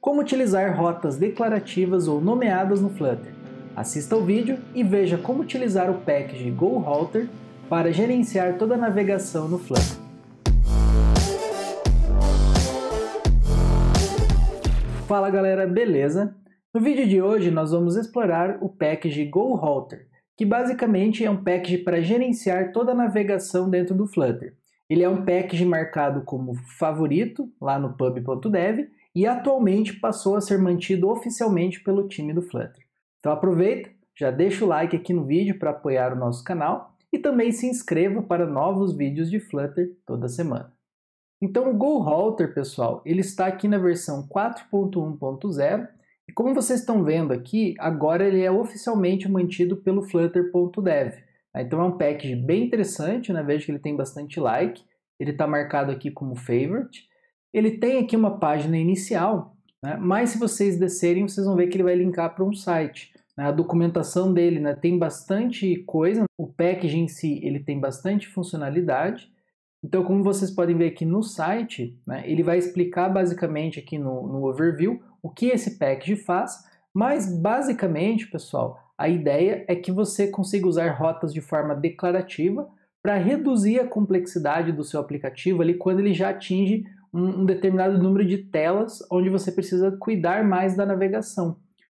Como utilizar rotas declarativas ou nomeadas no Flutter. Assista ao vídeo e veja como utilizar o package GoRouter para gerenciar toda a navegação no Flutter. Fala galera, beleza? No vídeo de hoje nós vamos explorar o package GoRouter, que basicamente é um package para gerenciar toda a navegação dentro do Flutter. Ele é um package marcado como favorito lá no pub.dev e atualmente passou a ser mantido oficialmente pelo time do Flutter. Então aproveita, já deixa o like aqui no vídeo para apoiar o nosso canal e também se inscreva para novos vídeos de Flutter toda semana. Então o GoHalter, pessoal, ele está aqui na versão 4.1.0 e como vocês estão vendo aqui, agora ele é oficialmente mantido pelo flutter.dev. Né? Então é um package bem interessante, né? veja que ele tem bastante like, ele está marcado aqui como favorite ele tem aqui uma página inicial, né? mas se vocês descerem, vocês vão ver que ele vai linkar para um site. Né? A documentação dele né? tem bastante coisa, o package em si ele tem bastante funcionalidade. Então, como vocês podem ver aqui no site, né? ele vai explicar basicamente aqui no, no overview o que esse package faz, mas basicamente, pessoal, a ideia é que você consiga usar rotas de forma declarativa para reduzir a complexidade do seu aplicativo ali quando ele já atinge um, determinado número de telas onde você precisa cuidar mais da navegação.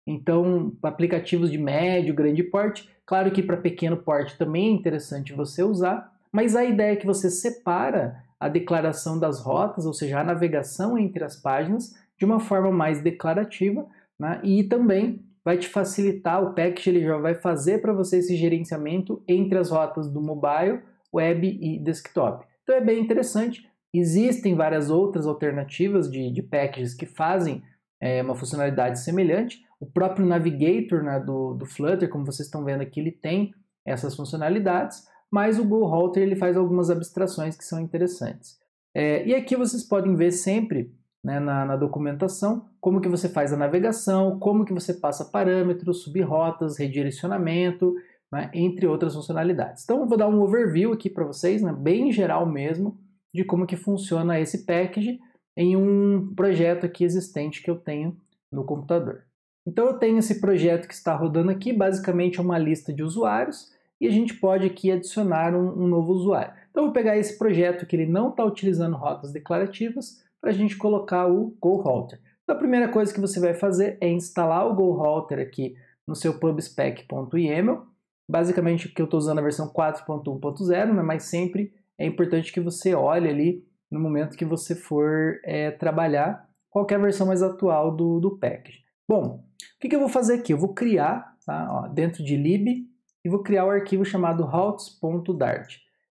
Então, aplicativos de médio, grande porte, claro que para pequeno porte também é interessante você usar, mas a ideia é que você separa a declaração das rotas, ou seja, a navegação entre as páginas, de uma forma mais declarativa, né? e também vai te facilitar, o package ele já vai fazer para você esse gerenciamento entre as rotas do mobile, web e desktop. Então é bem interessante, Existem várias outras alternativas de, de packages que fazem é, uma funcionalidade semelhante. O próprio Navigator né, do, do Flutter, como vocês estão vendo aqui, ele tem essas funcionalidades, mas o GoHalter ele faz algumas abstrações que são interessantes. É, e aqui vocês podem ver sempre né, na, na, documentação, como que você faz a navegação, como que você passa parâmetros, subrotas, redirecionamento, né, entre outras funcionalidades. Então eu vou dar um overview aqui para vocês, né, bem geral mesmo, de como que funciona esse package em um projeto aqui existente que eu tenho no computador. Então eu tenho esse projeto que está rodando aqui, basicamente é uma lista de usuários, e a gente pode aqui adicionar um, um novo usuário. Então eu vou pegar esse projeto que ele não está utilizando rotas declarativas para a gente colocar o GoRouter. Então a primeira coisa que você vai fazer é instalar o GoRouter aqui no seu pubspec.yaml. Basicamente que eu estou usando é a versão 4.1.0, né, mas sempre é importante que você olhe ali no momento que você for é, trabalhar qualquer versão mais atual do, do package. Bom, o que, que eu vou fazer aqui? Eu vou criar tá, ó, dentro de lib e vou criar o um arquivo chamado routes.dart.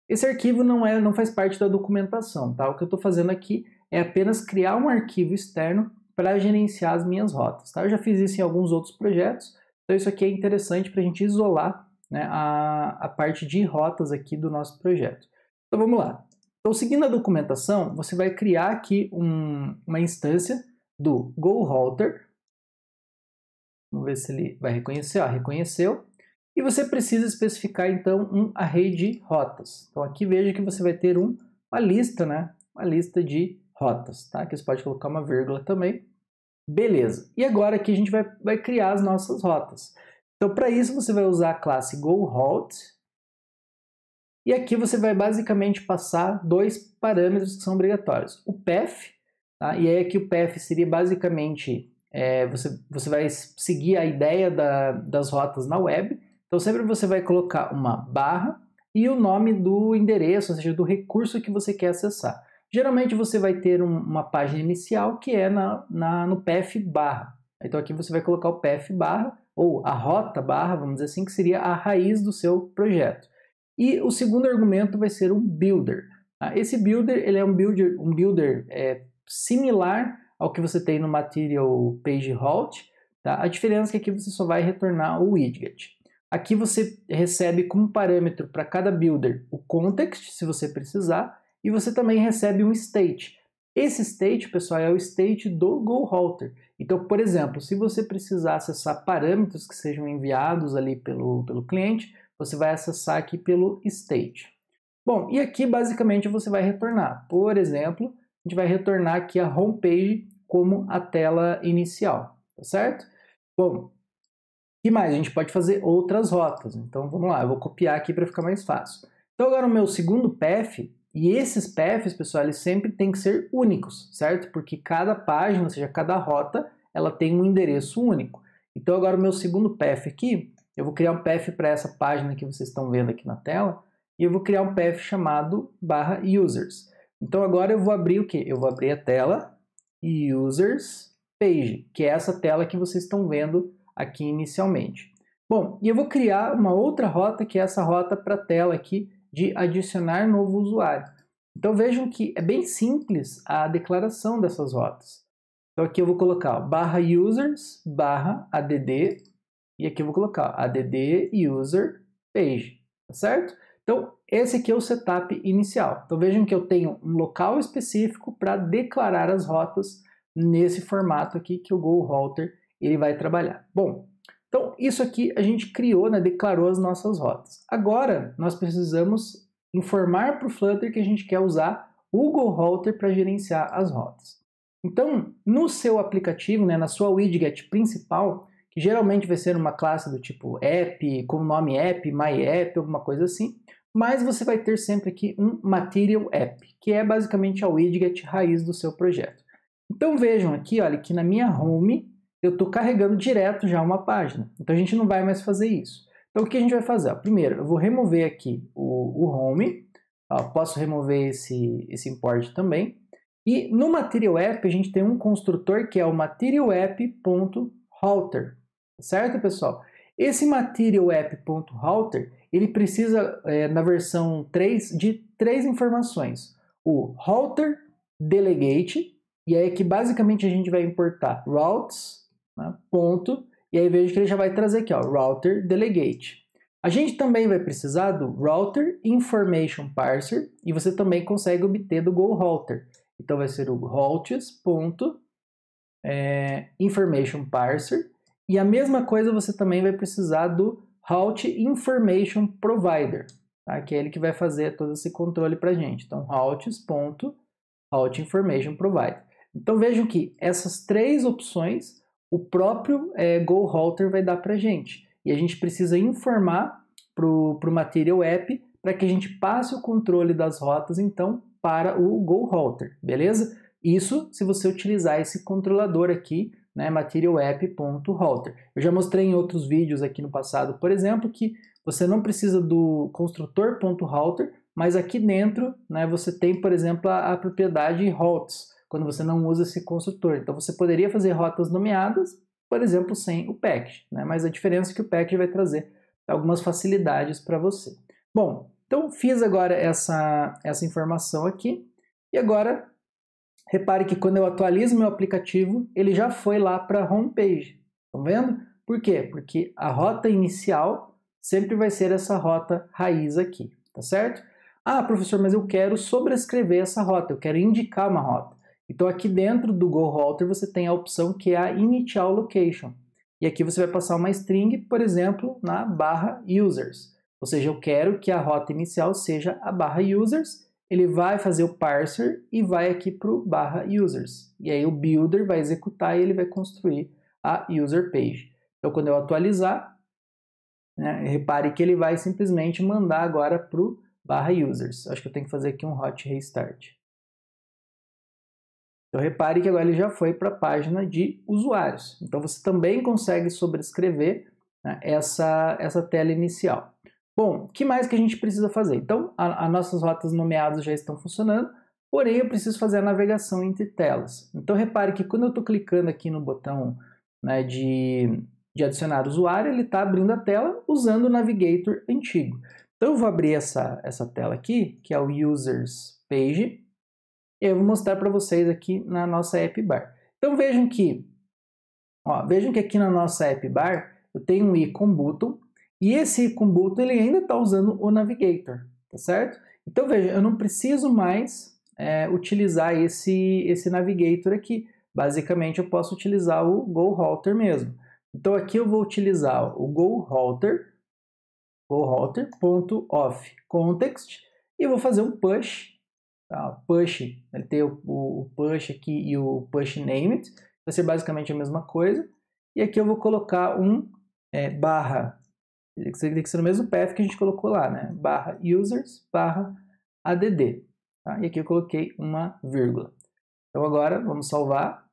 Esse arquivo não, é, não faz parte da documentação, tá? O que eu estou fazendo aqui é apenas criar um arquivo externo para gerenciar as minhas rotas, tá? Eu já fiz isso em alguns outros projetos, então isso aqui é interessante para a gente isolar né, a, a parte de rotas aqui do nosso projeto. Então vamos lá. Então, seguindo a documentação, você vai criar aqui um, uma instância do GoHalter. Vamos ver se ele vai reconhecer. Ah, reconheceu. E você precisa especificar, então, um array de rotas. Então, aqui veja que você vai ter um, uma lista, né? Uma lista de rotas, tá? Aqui você pode colocar uma vírgula também. Beleza. E agora aqui a gente vai, vai criar as nossas rotas. Então, para isso, você vai usar a classe GoHalt, e aqui você vai basicamente passar dois parâmetros que são obrigatórios. O PEF, tá? e aí aqui o PEF seria basicamente, é, você, você vai seguir a ideia da, das rotas na web. Então sempre você vai colocar uma barra e o nome do endereço, ou seja, do recurso que você quer acessar. Geralmente você vai ter um, uma página inicial que é na, na, no PF barra. Então aqui você vai colocar o PF barra, ou a rota barra, vamos dizer assim, que seria a raiz do seu projeto. E o segundo argumento vai ser o builder. Tá? Esse builder ele é um builder, um builder é, similar ao que você tem no Material Page Halt. Tá? A diferença é que aqui você só vai retornar o widget. Aqui você recebe como parâmetro para cada builder o context, se você precisar, e você também recebe um state. Esse state, pessoal, é o state do GoHalter. Então, por exemplo, se você precisar acessar parâmetros que sejam enviados ali pelo, pelo cliente, você vai acessar aqui pelo state. Bom, e aqui basicamente você vai retornar. Por exemplo, a gente vai retornar aqui a homepage como a tela inicial, tá certo? Bom, e mais? A gente pode fazer outras rotas. Então vamos lá, eu vou copiar aqui para ficar mais fácil. Então agora o meu segundo path, e esses paths, pessoal, eles sempre têm que ser únicos, certo? Porque cada página, ou seja, cada rota, ela tem um endereço único. Então agora o meu segundo path aqui, eu vou criar um path para essa página que vocês estão vendo aqui na tela e eu vou criar um path chamado barra users. Então agora eu vou abrir o que? Eu vou abrir a tela users page, que é essa tela que vocês estão vendo aqui inicialmente. Bom, e eu vou criar uma outra rota que é essa rota para a tela aqui de adicionar novo usuário. Então vejam que é bem simples a declaração dessas rotas. Então aqui eu vou colocar ó, barra users barra add e aqui eu vou colocar add user page, tá certo? Então, esse aqui é o setup inicial. Então, vejam que eu tenho um local específico para declarar as rotas nesse formato aqui que o GoRouter ele vai trabalhar. Bom, então isso aqui a gente criou, né, declarou as nossas rotas. Agora, nós precisamos informar para o Flutter que a gente quer usar o GoRouter para gerenciar as rotas. Então, no seu aplicativo, né, na sua widget principal, que geralmente vai ser uma classe do tipo app, com o nome app, my app, alguma coisa assim, mas você vai ter sempre aqui um material app, que é basicamente a widget raiz do seu projeto. Então vejam aqui, olha, que na minha home eu estou carregando direto já uma página. Então a gente não vai mais fazer isso. Então o que a gente vai fazer? Primeiro, eu vou remover aqui o, o home, posso remover esse, esse import também. E no material app a gente tem um construtor que é o material app.halter. Certo, pessoal? Esse material app.router, ele precisa, é, na versão 3, de três informações. O router delegate, e aí é que basicamente a gente vai importar routes, né, ponto, e aí veja que ele já vai trazer aqui, ó, router delegate. A gente também vai precisar do router information parser, e você também consegue obter do go Então vai ser o routes.information é, parser, e a mesma coisa você também vai precisar do Route Information Provider, tá? que é ele que vai fazer todo esse controle para a gente. Então, routes. Route Information Provider. Então vejam que essas três opções o próprio é, Go vai dar para a gente. E a gente precisa informar para o Material App para que a gente passe o controle das rotas, então, para o Go beleza? Isso se você utilizar esse controlador aqui né, materialapp.halter. Eu já mostrei em outros vídeos aqui no passado, por exemplo, que você não precisa do construtor.router, mas aqui dentro né, você tem, por exemplo, a, a propriedade routes, quando você não usa esse construtor. Então você poderia fazer rotas nomeadas, por exemplo, sem o package, né, mas a diferença é que o package vai trazer algumas facilidades para você. Bom, então fiz agora essa, essa informação aqui e agora Repare que quando eu atualizo meu aplicativo, ele já foi lá para a homepage. Estão vendo? Por quê? Porque a rota inicial sempre vai ser essa rota raiz aqui, tá certo? Ah, professor, mas eu quero sobrescrever essa rota, eu quero indicar uma rota. Então aqui dentro do GoRouter você tem a opção que é a Initial Location. E aqui você vai passar uma string, por exemplo, na barra users. Ou seja, eu quero que a rota inicial seja a barra users ele vai fazer o parser e vai aqui para o barra users. E aí o builder vai executar e ele vai construir a user page. Então quando eu atualizar, né, repare que ele vai simplesmente mandar agora para o barra users. Acho que eu tenho que fazer aqui um hot restart. Então repare que agora ele já foi para a página de usuários. Então você também consegue sobrescrever né, essa, essa tela inicial. Bom, o que mais que a gente precisa fazer? Então, as nossas rotas nomeadas já estão funcionando, porém eu preciso fazer a navegação entre telas. Então, repare que quando eu estou clicando aqui no botão né, de, de adicionar usuário, ele está abrindo a tela usando o navigator antigo. Então, eu vou abrir essa, essa tela aqui, que é o Users Page, e eu vou mostrar para vocês aqui na nossa App Bar. Então, vejam que, ó, vejam que aqui na nossa App Bar, eu tenho um ícone button, e esse Kubuntu ele ainda está usando o Navigator, tá certo? Então veja, eu não preciso mais é, utilizar esse, esse Navigator aqui. Basicamente eu posso utilizar o go router mesmo. Então aqui eu vou utilizar o go GoRouter, GoRouter.off context e vou fazer um push, tá? push, ele tem o, o push aqui e o push named, vai ser basicamente a mesma coisa. E aqui eu vou colocar um é, barra Teria que ser, que ser no mesmo path que a gente colocou lá, né? Barra users, barra add. Tá? E aqui eu coloquei uma vírgula. Então agora vamos salvar.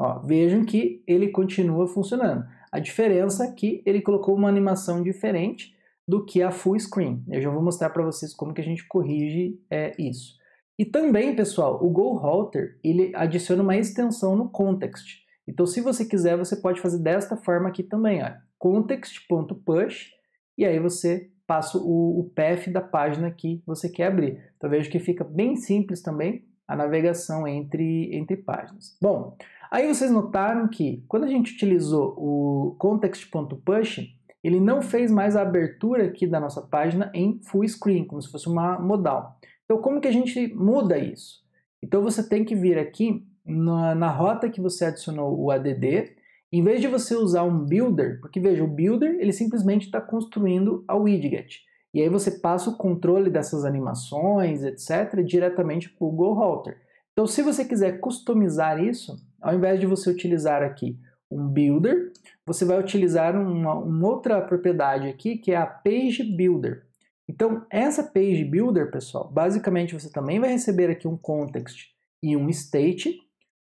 Ó, vejam que ele continua funcionando. A diferença é que ele colocou uma animação diferente do que a full screen. Eu já vou mostrar para vocês como que a gente corrige é, isso. E também, pessoal, o GoHalter ele adiciona uma extensão no context. Então, se você quiser, você pode fazer desta forma aqui também. Olha context.push e aí você passa o, o path da página que você quer abrir. Então veja que fica bem simples também a navegação entre, entre páginas. Bom, aí vocês notaram que quando a gente utilizou o context.push, ele não fez mais a abertura aqui da nossa página em full screen, como se fosse uma modal. Então, como que a gente muda isso? Então, você tem que vir aqui na, na rota que você adicionou o ADD em vez de você usar um builder, porque veja, o builder ele simplesmente está construindo a widget. E aí você passa o controle dessas animações, etc., diretamente para o GoHalter. Então, se você quiser customizar isso, ao invés de você utilizar aqui um builder, você vai utilizar uma, uma outra propriedade aqui que é a page builder. Então, essa page builder, pessoal, basicamente você também vai receber aqui um context e um state,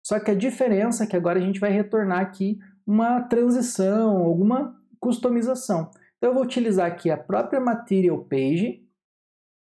só que a diferença é que agora a gente vai retornar aqui uma transição, alguma customização. Então eu vou utilizar aqui a própria Material Page,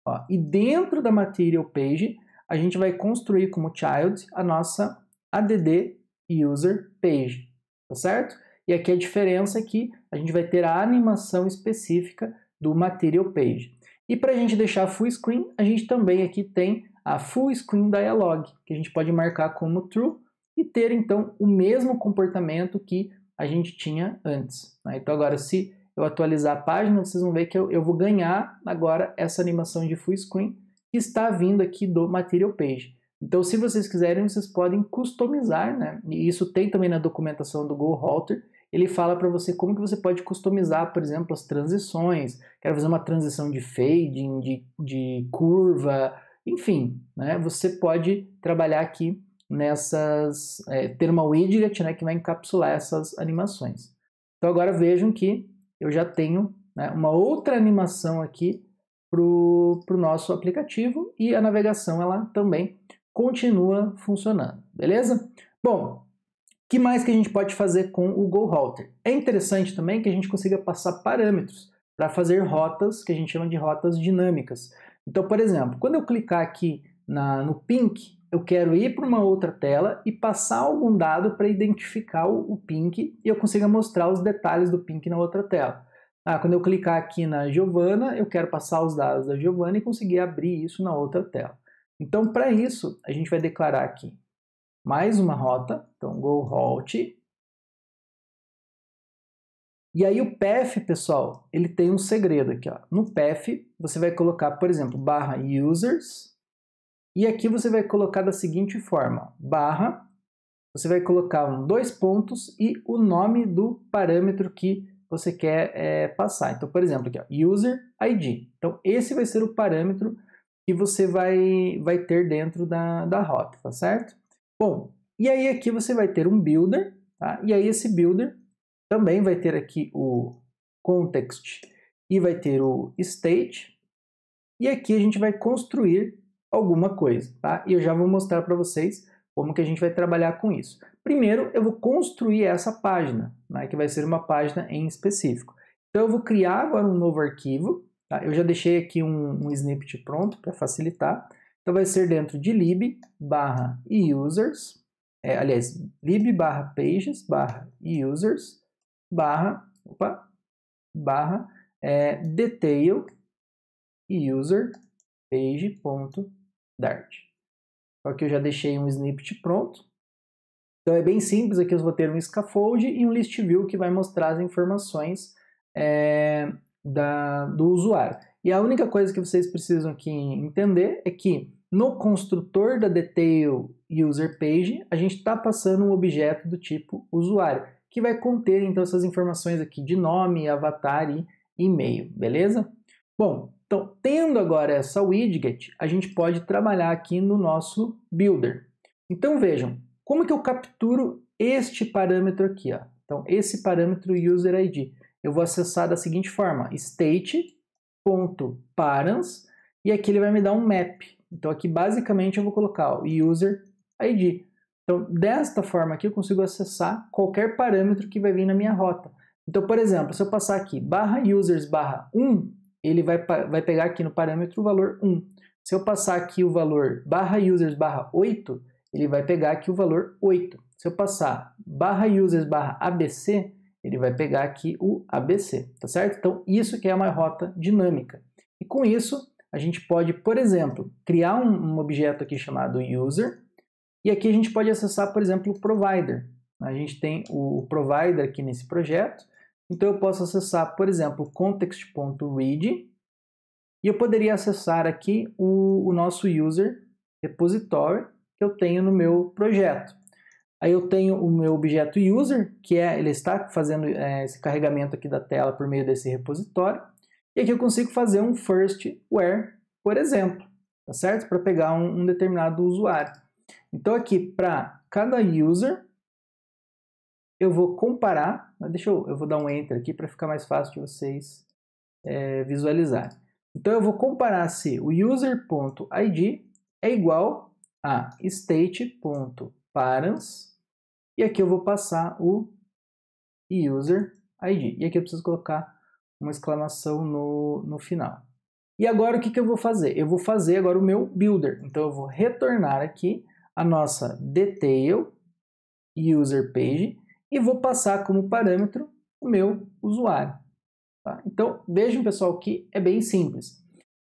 ó, e dentro da Material Page a gente vai construir como child a nossa add user page, tá certo? E aqui a diferença é que a gente vai ter a animação específica do Material Page. E para a gente deixar full screen, a gente também aqui tem a full screen dialog, que a gente pode marcar como true e ter então o mesmo comportamento que a gente tinha antes. Né? Então agora se eu atualizar a página, vocês vão ver que eu, eu vou ganhar agora essa animação de full screen que está vindo aqui do Material Page. Então, se vocês quiserem, vocês podem customizar, né? E isso tem também na documentação do GoHalter. Ele fala para você como que você pode customizar, por exemplo, as transições. Quero fazer uma transição de fading, de, de curva, enfim, né? Você pode trabalhar aqui nessas é, ter uma widget né, que vai encapsular essas animações. Então agora vejam que eu já tenho né, uma outra animação aqui para o nosso aplicativo e a navegação ela também continua funcionando, beleza? Bom, que mais que a gente pode fazer com o GoRouter? É interessante também que a gente consiga passar parâmetros para fazer rotas que a gente chama de rotas dinâmicas. Então, por exemplo, quando eu clicar aqui na, no pink, eu quero ir para uma outra tela e passar algum dado para identificar o pink e eu consiga mostrar os detalhes do pink na outra tela. Ah, quando eu clicar aqui na Giovana, eu quero passar os dados da Giovana e conseguir abrir isso na outra tela. Então, para isso, a gente vai declarar aqui mais uma rota, então go halt. E aí o path, pessoal, ele tem um segredo aqui. Ó. No path, você vai colocar, por exemplo, barra users, e aqui você vai colocar da seguinte forma, barra, você vai colocar um, dois pontos e o nome do parâmetro que você quer é, passar. Então, por exemplo, aqui, ó, user ID. Então, esse vai ser o parâmetro que você vai, vai ter dentro da, da rota, tá certo? Bom, e aí aqui você vai ter um builder, tá? E aí esse builder também vai ter aqui o context e vai ter o state. E aqui a gente vai construir alguma coisa, tá? E eu já vou mostrar para vocês como que a gente vai trabalhar com isso. Primeiro, eu vou construir essa página, né, que vai ser uma página em específico. Então, eu vou criar agora um novo arquivo. Tá? Eu já deixei aqui um, um snippet pronto para facilitar. Então, vai ser dentro de lib barra users, é, aliás, lib barra pages barra users barra, opa, barra é, detail user page.com Dart. Só que eu já deixei um snippet pronto. Então é bem simples, aqui eu vou ter um scaffold e um list view que vai mostrar as informações é, da, do usuário. E a única coisa que vocês precisam aqui entender é que no construtor da detail user page, a gente está passando um objeto do tipo usuário, que vai conter então essas informações aqui de nome, avatar e e-mail, beleza? Bom, então, tendo agora essa widget, a gente pode trabalhar aqui no nosso builder. Então vejam, como que eu capturo este parâmetro aqui? Ó? Então, esse parâmetro user ID. Eu vou acessar da seguinte forma, state.params, e aqui ele vai me dar um map. Então aqui basicamente eu vou colocar ó, user ID. Então desta forma aqui eu consigo acessar qualquer parâmetro que vai vir na minha rota. Então, por exemplo, se eu passar aqui barra users barra 1, ele vai, vai pegar aqui no parâmetro o valor 1. Se eu passar aqui o valor barra users barra 8, ele vai pegar aqui o valor 8. Se eu passar barra users barra ABC, ele vai pegar aqui o ABC, tá certo? Então, isso que é uma rota dinâmica. E com isso, a gente pode, por exemplo, criar um, objeto aqui chamado user, e aqui a gente pode acessar, por exemplo, o provider. A gente tem o provider aqui nesse projeto, então eu posso acessar, por exemplo, context.read e eu poderia acessar aqui o, o nosso user repository que eu tenho no meu projeto. Aí eu tenho o meu objeto user, que é ele está fazendo é, esse carregamento aqui da tela por meio desse repositório. E aqui eu consigo fazer um first where, por exemplo, tá certo? Para pegar um, um determinado usuário. Então aqui para cada user eu vou comparar, deixa eu, eu vou dar um enter aqui para ficar mais fácil de vocês é, visualizarem. Então eu vou comparar se o user.id é igual a state.parents e aqui eu vou passar o user.id. E aqui eu preciso colocar uma exclamação no, no final. E agora o que, que eu vou fazer? Eu vou fazer agora o meu builder. Então eu vou retornar aqui a nossa detail user page e vou passar como parâmetro o meu usuário. Tá? Então, vejam, pessoal, que é bem simples.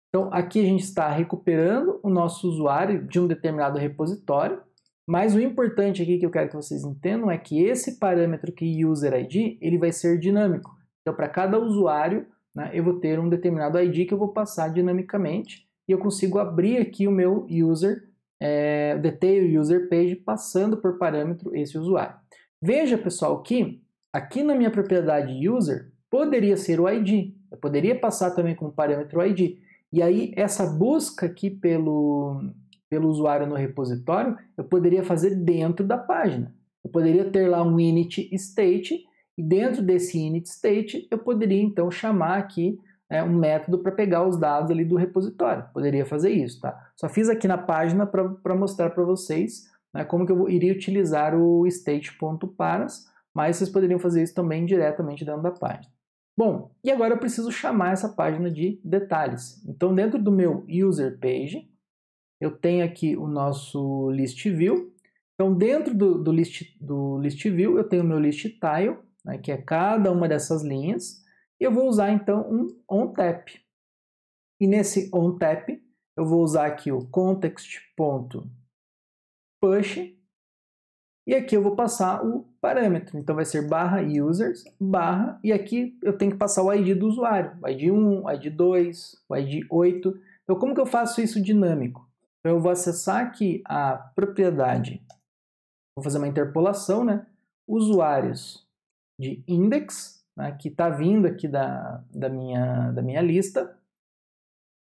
Então, aqui a gente está recuperando o nosso usuário de um determinado repositório, mas o importante aqui que eu quero que vocês entendam é que esse parâmetro que user ID, ele vai ser dinâmico. Então, para cada usuário, né, eu vou ter um determinado ID que eu vou passar dinamicamente e eu consigo abrir aqui o meu user, é, detail user page, passando por parâmetro esse usuário. Veja, pessoal, que aqui na minha propriedade user poderia ser o ID. Eu poderia passar também como parâmetro o ID. E aí, essa busca aqui pelo, pelo usuário no repositório, eu poderia fazer dentro da página. Eu poderia ter lá um init state, e dentro desse init state, eu poderia então chamar aqui né, um método para pegar os dados ali do repositório. Poderia fazer isso, tá? Só fiz aqui na página para mostrar para vocês né, como que eu iria utilizar o state.paras, mas vocês poderiam fazer isso também diretamente dentro da página. Bom, e agora eu preciso chamar essa página de detalhes. Então dentro do meu user page, eu tenho aqui o nosso list view. Então dentro do, do list, do list view eu tenho o meu list tile, né, que é cada uma dessas linhas, e eu vou usar então um onTap. E nesse onTap eu vou usar aqui o context.paras, push, e aqui eu vou passar o parâmetro. Então vai ser barra users, barra, e aqui eu tenho que passar o ID do usuário, o ID 1, o ID 2, o ID 8. Então como que eu faço isso dinâmico? Então eu vou acessar aqui a propriedade, vou fazer uma interpolação, né? Usuários de index, né? que está vindo aqui da, da, minha, da minha lista,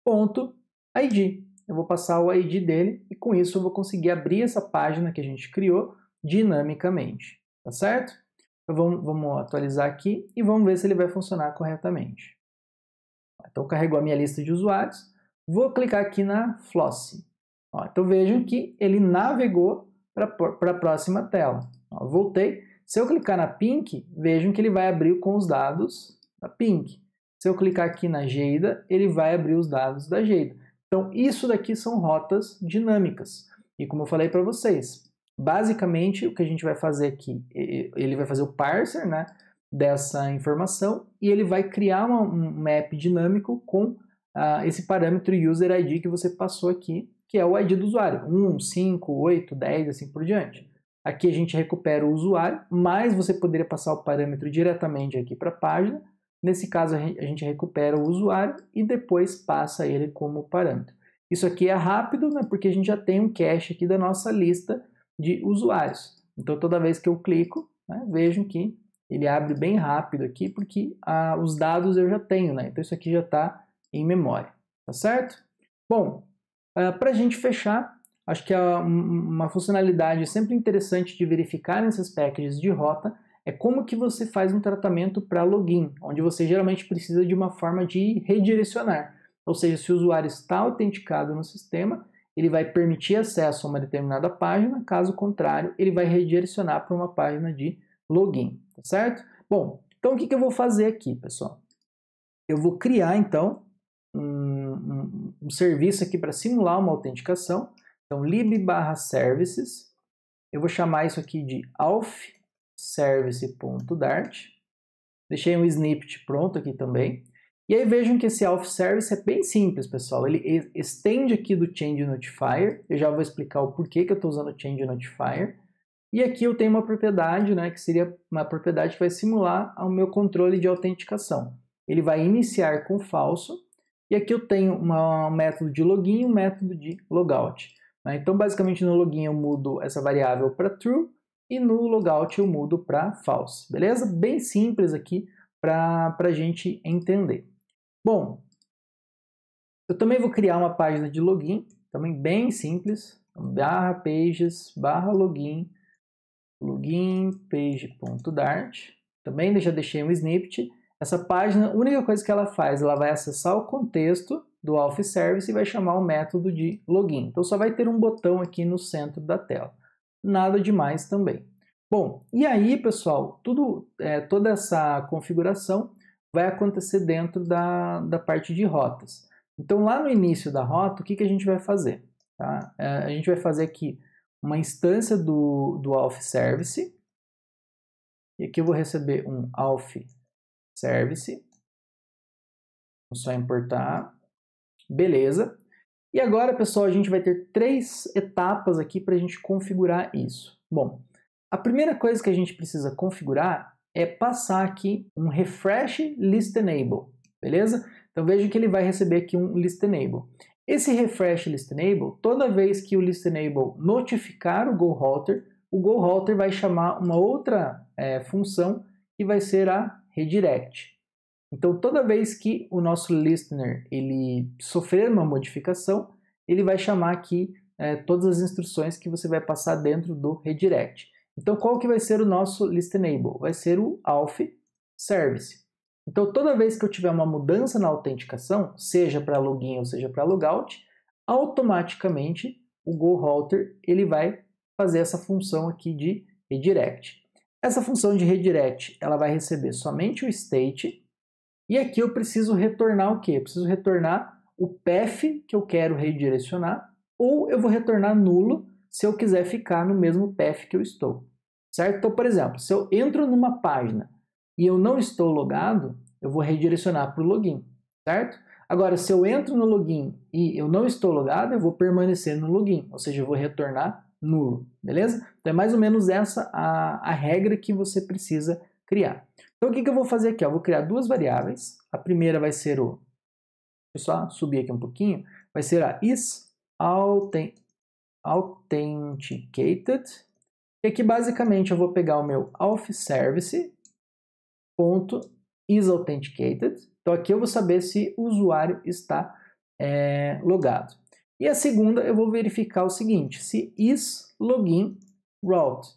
ponto ID eu vou passar o ID dele e com isso eu vou conseguir abrir essa página que a gente criou dinamicamente, tá certo? Então vamos, vamos atualizar aqui e vamos ver se ele vai funcionar corretamente. Então carregou a minha lista de usuários, vou clicar aqui na Floss. Ó, então vejam que ele navegou para a próxima tela. Ó, voltei. Se eu clicar na Pink, vejam que ele vai abrir com os dados da Pink. Se eu clicar aqui na Geida, ele vai abrir os dados da Geida. Então, isso daqui são rotas dinâmicas. E como eu falei para vocês, basicamente o que a gente vai fazer aqui, ele vai fazer o parser né, dessa informação e ele vai criar uma, um map dinâmico com uh, esse parâmetro user ID que você passou aqui, que é o ID do usuário, 1, 5, 8, 10, assim por diante. Aqui a gente recupera o usuário, mas você poderia passar o parâmetro diretamente aqui para a página Nesse caso, a gente recupera o usuário e depois passa ele como parâmetro. Isso aqui é rápido, né, porque a gente já tem um cache aqui da nossa lista de usuários. Então, toda vez que eu clico, né, vejam que ele abre bem rápido aqui, porque ah, os dados eu já tenho, né? Então, isso aqui já está em memória, tá certo? Bom, ah, para a gente fechar, acho que é uma funcionalidade sempre interessante de verificar nesses packages de rota é como que você faz um tratamento para login, onde você geralmente precisa de uma forma de redirecionar. Ou seja, se o usuário está autenticado no sistema, ele vai permitir acesso a uma determinada página, caso contrário, ele vai redirecionar para uma página de login, tá certo? Bom, então o que, que eu vou fazer aqui, pessoal? Eu vou criar, então, um, um, um serviço aqui para simular uma autenticação. Então, lib/services, eu vou chamar isso aqui de auth service.dart. Deixei um snippet pronto aqui também. E aí vejam que esse off Service é bem simples, pessoal. Ele estende aqui do Change Notifier. Eu já vou explicar o porquê que eu estou usando o Change Notifier. E aqui eu tenho uma propriedade, né, que seria uma propriedade que vai simular o meu controle de autenticação. Ele vai iniciar com falso. E aqui eu tenho uma, um método de login e um método de logout. Né? Então, basicamente, no login eu mudo essa variável para true e no logout eu mudo para false, beleza? Bem simples aqui para a gente entender. Bom, eu também vou criar uma página de login, também bem simples, barra pages, barra login, login page.dart. Também já deixei um snippet. Essa página, a única coisa que ela faz, ela vai acessar o contexto do Alf Service e vai chamar o método de login. Então só vai ter um botão aqui no centro da tela nada demais também. Bom, e aí, pessoal, tudo, é, toda essa configuração vai acontecer dentro da, da parte de rotas. Então, lá no início da rota, o que, que a gente vai fazer? Tá? É, a gente vai fazer aqui uma instância do, do Alf Service. E aqui eu vou receber um Alf Service. Vou só importar. Beleza. E agora, pessoal, a gente vai ter três etapas aqui para a gente configurar isso. Bom, a primeira coisa que a gente precisa configurar é passar aqui um refresh list enable, beleza? Então veja que ele vai receber aqui um list enable. Esse refresh list enable, toda vez que o list enable notificar o go router, o go router vai chamar uma outra é, função que vai ser a redirect. Então, toda vez que o nosso listener ele sofrer uma modificação, ele vai chamar aqui é, todas as instruções que você vai passar dentro do redirect. Então, qual que vai ser o nosso listenable? Vai ser o alf service. Então, toda vez que eu tiver uma mudança na autenticação, seja para login ou seja para logout, automaticamente o GoRouter ele vai fazer essa função aqui de redirect. Essa função de redirect, ela vai receber somente o state e aqui eu preciso retornar o quê? Eu preciso retornar o path que eu quero redirecionar, ou eu vou retornar nulo se eu quiser ficar no mesmo path que eu estou. Certo? Então, por exemplo, se eu entro numa página e eu não estou logado, eu vou redirecionar para o login, certo? Agora, se eu entro no login e eu não estou logado, eu vou permanecer no login, ou seja, eu vou retornar nulo, beleza? Então é mais ou menos essa a, a regra que você precisa criar. Então o que, que eu vou fazer aqui? Eu vou criar duas variáveis. A primeira vai ser o. Deixa eu só subir aqui um pouquinho. Vai ser a is_authenticated. E aqui basicamente eu vou pegar o meu auth service ponto Então aqui eu vou saber se o usuário está é, logado. E a segunda eu vou verificar o seguinte, se isLoginRoute. route.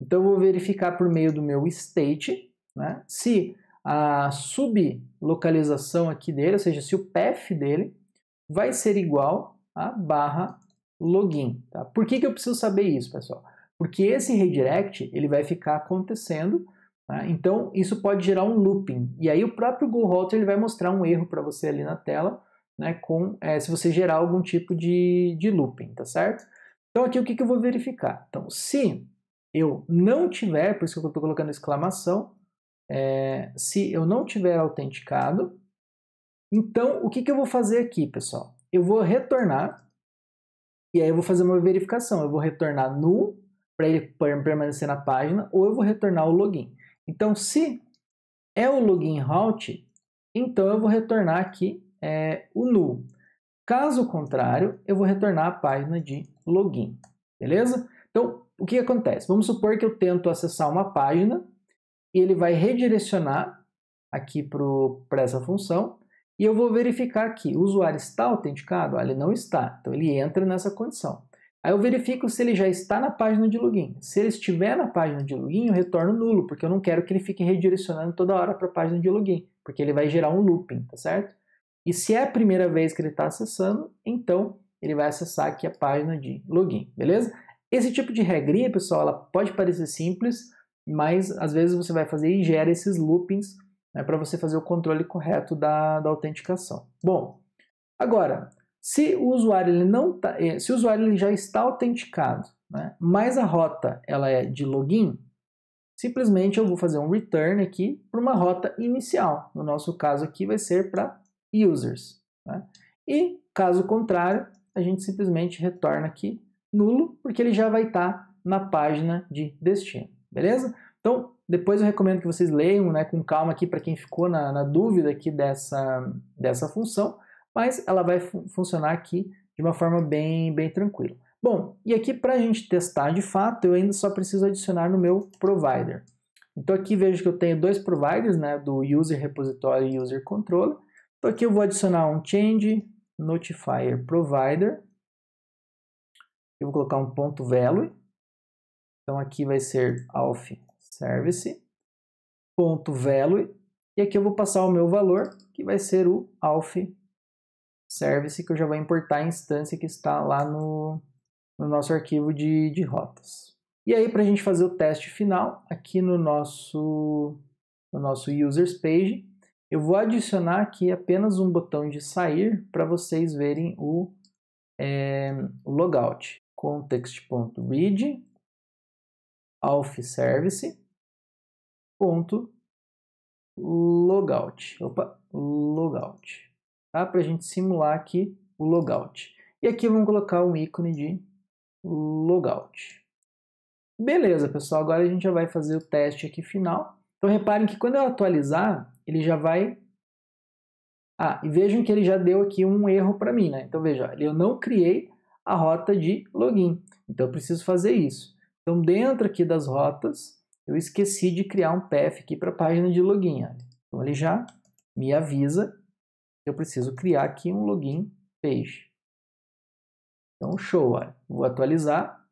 Então eu vou verificar por meio do meu state né? Se a sublocalização aqui dele, ou seja, se o path dele vai ser igual a barra login. Tá? Por que, que eu preciso saber isso, pessoal? Porque esse redirect ele vai ficar acontecendo, tá? então isso pode gerar um looping. E aí o próprio GoRouter ele vai mostrar um erro para você ali na tela, né, com, é, se você gerar algum tipo de, de looping, tá certo? Então aqui o que, que eu vou verificar? Então se eu não tiver, por isso que eu estou colocando exclamação, é, se eu não tiver autenticado, então o que, que eu vou fazer aqui, pessoal? Eu vou retornar e aí eu vou fazer uma verificação. Eu vou retornar null para ele permanecer na página ou eu vou retornar o login. Então, se é o login route, então eu vou retornar aqui é, o null. Caso contrário, eu vou retornar a página de login, beleza? Então, o que acontece? Vamos supor que eu tento acessar uma página e ele vai redirecionar aqui para essa função e eu vou verificar aqui, o usuário está autenticado? Ah, ele não está, então ele entra nessa condição. Aí eu verifico se ele já está na página de login. Se ele estiver na página de login, eu retorno nulo, porque eu não quero que ele fique redirecionando toda hora para a página de login, porque ele vai gerar um looping, tá certo? E se é a primeira vez que ele está acessando, então ele vai acessar aqui a página de login, beleza? Esse tipo de regrinha, pessoal, ela pode parecer simples, mas às vezes você vai fazer e gera esses loopings né, para você fazer o controle correto da, da autenticação. Bom, agora, se o usuário, ele não tá, eh, se o usuário ele já está autenticado, né, mas a rota ela é de login, simplesmente eu vou fazer um return aqui para uma rota inicial. No nosso caso aqui vai ser para users. Né? E caso contrário, a gente simplesmente retorna aqui nulo, porque ele já vai estar tá na página de destino. Beleza? Então, depois eu recomendo que vocês leiam né, com calma aqui para quem ficou na, na, dúvida aqui dessa, dessa função, mas ela vai funcionar aqui de uma forma bem, bem tranquila. Bom, e aqui para a gente testar de fato, eu ainda só preciso adicionar no meu provider. Então aqui vejo que eu tenho dois providers, né, do user repository e user controller. Então aqui eu vou adicionar um change notifier provider. Eu vou colocar um ponto value então aqui vai ser alf service ponto value e aqui eu vou passar o meu valor que vai ser o alf service que eu já vou importar a instância que está lá no, no nosso arquivo de, de rotas. E aí para a gente fazer o teste final aqui no nosso no nosso users page eu vou adicionar aqui apenas um botão de sair para vocês verem o, é, o logout. Context.read alf service ponto logout. Opa, logout. Tá? Para a gente simular aqui o logout. E aqui vamos colocar um ícone de logout. Beleza, pessoal. Agora a gente já vai fazer o teste aqui final. Então reparem que quando eu atualizar, ele já vai... Ah, e vejam que ele já deu aqui um erro para mim, né? Então veja, eu não criei a rota de login. Então eu preciso fazer isso. Então, dentro aqui das rotas, eu esqueci de criar um path aqui para a página de login. Então, ele já me avisa que eu preciso criar aqui um login page. Então, show, olha. Vou atualizar.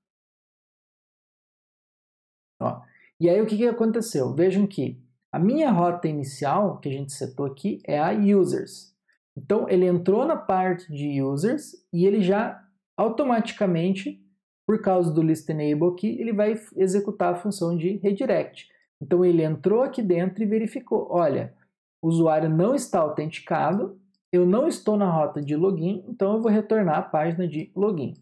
Ó. E aí, o que, que aconteceu? Vejam que a minha rota inicial, que a gente setou aqui, é a users. Então, ele entrou na parte de users e ele já automaticamente por causa do listenable aqui, ele vai executar a função de redirect. Então ele entrou aqui dentro e verificou, olha, o usuário não está autenticado, eu não estou na rota de login, então eu vou retornar a página de login.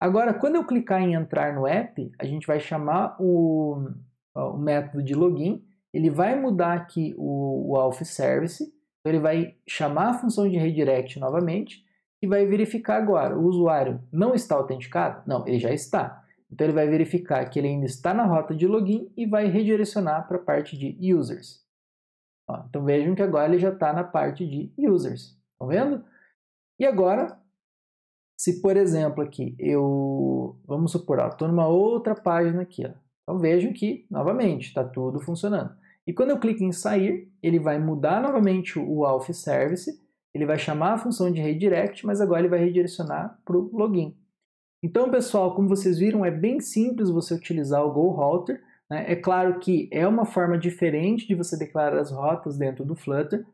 Agora, quando eu clicar em entrar no app, a gente vai chamar o, o método de login, ele vai mudar aqui o, o auth service, então ele vai chamar a função de redirect novamente, e vai verificar agora, o usuário não está autenticado? Não, ele já está. Então ele vai verificar que ele ainda está na rota de login e vai redirecionar para a parte de users. Ó, então vejam que agora ele já está na parte de users. Estão vendo? E agora, se por exemplo aqui eu, vamos supor, estou numa outra página aqui. Ó. Então vejam que, novamente, está tudo funcionando. E quando eu clico em sair, ele vai mudar novamente o Alf Service ele vai chamar a função de redirect, mas agora ele vai redirecionar para o login. Então, pessoal, como vocês viram, é bem simples você utilizar o GoRouter. Né? É claro que é uma forma diferente de você declarar as rotas dentro do Flutter.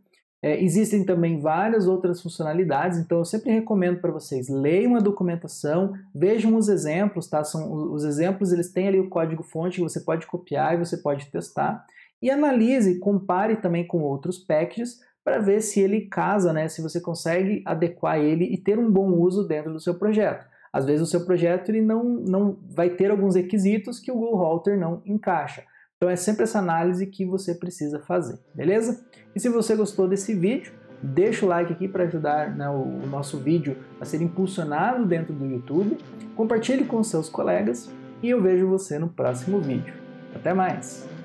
É, existem também várias outras funcionalidades, então eu sempre recomendo para vocês, leiam a documentação, vejam os exemplos, tá? São, os exemplos, eles têm ali o código-fonte que você pode copiar e você pode testar. E analise, compare também com outros packages para ver se ele casa, né? se você consegue adequar ele e ter um bom uso dentro do seu projeto. Às vezes o seu projeto ele não, não vai ter alguns requisitos que o GoHalter não encaixa. Então é sempre essa análise que você precisa fazer, beleza? E se você gostou desse vídeo, deixa o like aqui para ajudar né, o nosso vídeo a ser impulsionado dentro do YouTube, compartilhe com seus colegas e eu vejo você no próximo vídeo. Até mais!